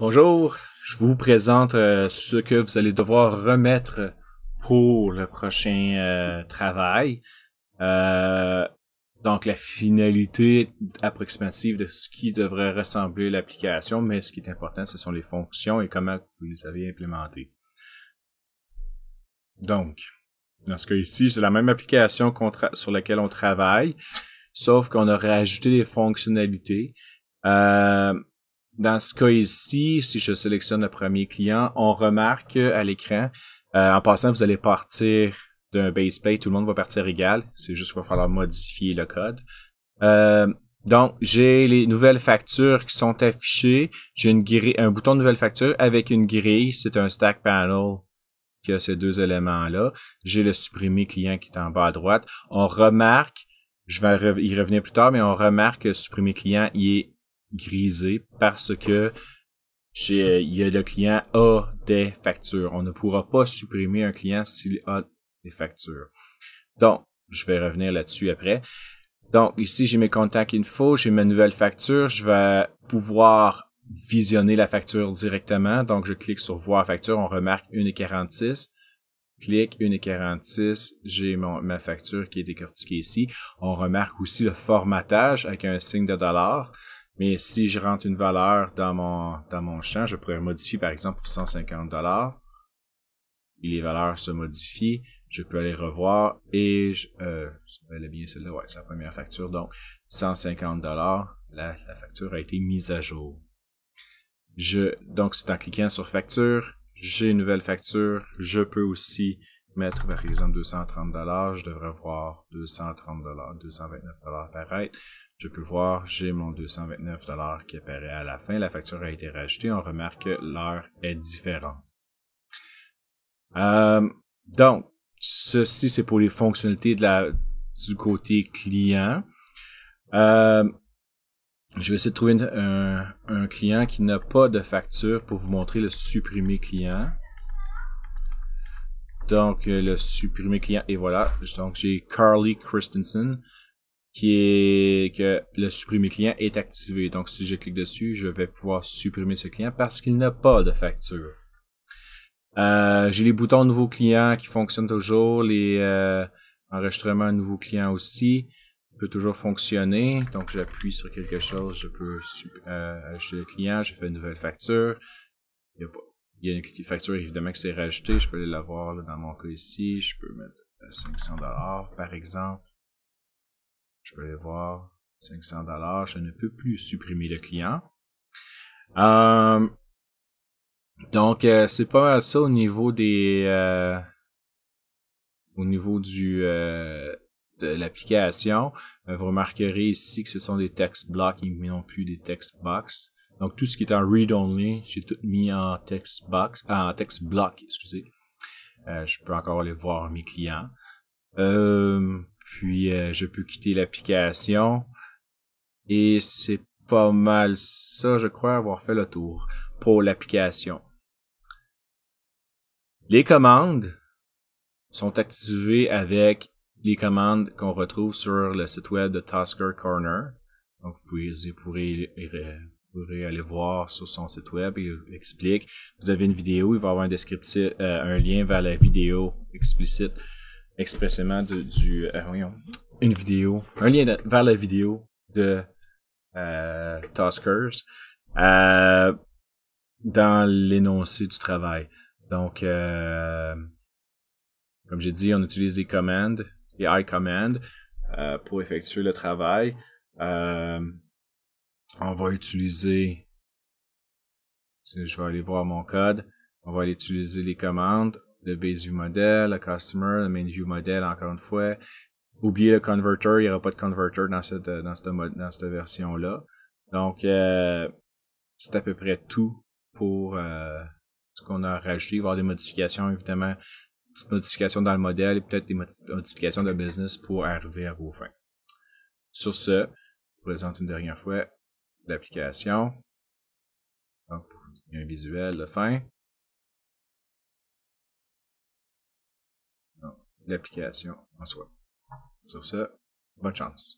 Bonjour, je vous présente euh, ce que vous allez devoir remettre pour le prochain euh, travail. Euh, donc la finalité approximative de ce qui devrait ressembler l'application, mais ce qui est important, ce sont les fonctions et comment vous les avez implémentées. Donc, dans ce cas ici, c'est la même application sur laquelle on travaille, sauf qu'on a rajouté des fonctionnalités. Euh, dans ce cas ici, si je sélectionne le premier client, on remarque à l'écran, euh, en passant, vous allez partir d'un base pay. tout le monde va partir égal. C'est juste qu'il va falloir modifier le code. Euh, donc, j'ai les nouvelles factures qui sont affichées. J'ai une grille, un bouton de nouvelle facture avec une grille. C'est un stack panel qui a ces deux éléments-là. J'ai le supprimer client qui est en bas à droite. On remarque, je vais y revenir plus tard, mais on remarque que supprimer client, il est grisé parce que chez, euh, il y a le client a des factures. On ne pourra pas supprimer un client s'il a des factures. Donc, je vais revenir là-dessus après. Donc, ici, j'ai mes contacts info, j'ai ma nouvelle facture. Je vais pouvoir visionner la facture directement. Donc, je clique sur voir facture. On remarque 1,46. Clique 1,46. J'ai ma facture qui est décortiquée ici. On remarque aussi le formatage avec un signe de dollar. Mais si je rentre une valeur dans mon, dans mon champ, je pourrais modifier par exemple pour 150 dollars. Les valeurs se modifient. Je peux aller revoir et je, euh, elle bien celle-là, ouais, c'est la première facture. Donc 150 dollars, la, la facture a été mise à jour. Je, donc c'est en cliquant sur facture, j'ai une nouvelle facture. Je peux aussi mettre par exemple 230 dollars, je devrais voir 230 dollars, 229 dollars Je peux voir, j'ai mon 229 dollars qui apparaît à la fin. La facture a été rajoutée. On remarque que l'heure est différente. Euh, donc, ceci c'est pour les fonctionnalités du côté client. Euh, je vais essayer de trouver un, un client qui n'a pas de facture pour vous montrer le supprimer client. Donc, le supprimer client, et voilà. Donc, j'ai Carly Christensen qui est que le supprimer client est activé. Donc, si je clique dessus, je vais pouvoir supprimer ce client parce qu'il n'a pas de facture. Euh, j'ai les boutons nouveau client qui fonctionnent toujours, les euh, enregistrements nouveau client aussi peut toujours fonctionner. Donc, j'appuie sur quelque chose, je peux euh, ajouter le client, je fais une nouvelle facture. Il n'y a pas il y a une facture évidemment qui s'est rajoutée. Je peux aller la voir dans mon cas ici. Je peux mettre 500 euh, dollars par exemple. Je peux aller voir 500 dollars. Je ne peux plus supprimer le client. Euh, donc euh, c'est pas mal ça au niveau des au niveau du de l'application. vous remarquerez ici que ce sont des text blocks mais non plus des text box. Donc tout ce qui est en read-only, j'ai tout mis en text box, en text block, excusez. Euh, je peux encore aller voir mes clients. Euh, puis euh, je peux quitter l'application. Et c'est pas mal ça, je crois avoir fait le tour pour l'application. Les commandes sont activées avec les commandes qu'on retrouve sur le site web de Tasker Corner. Donc, vous pourrez, vous pourrez, euh, vous pourrez, aller voir sur son site web. Il explique. Vous avez une vidéo, il va avoir un descriptif, euh, un lien vers la vidéo explicite, expressément de, du, euh, une vidéo, un lien vers la vidéo de euh, Taskers euh, dans l'énoncé du travail. Donc, comme j'ai dit, on utilise les commandes, les i commands pour effectuer le travail. Euh, on va utiliser... Je vais aller voir mon code. On va aller utiliser les commandes, le base view model, le customer, le main view model encore une fois. Oubliez le converter, il n'y aura pas de converter dans cette, dans dans cette version-là. Donc, euh, c'est à peu près tout pour euh, ce qu'on a rajouté. Il va y avoir des modifications, évidemment, petites modifications dans le modèle et peut-être des modifications de business pour arriver à vos fins. Sur ce, présente une dernière fois l'application. Donc, un visuel de fin. l'application en soi. Sur ce, bonne chance.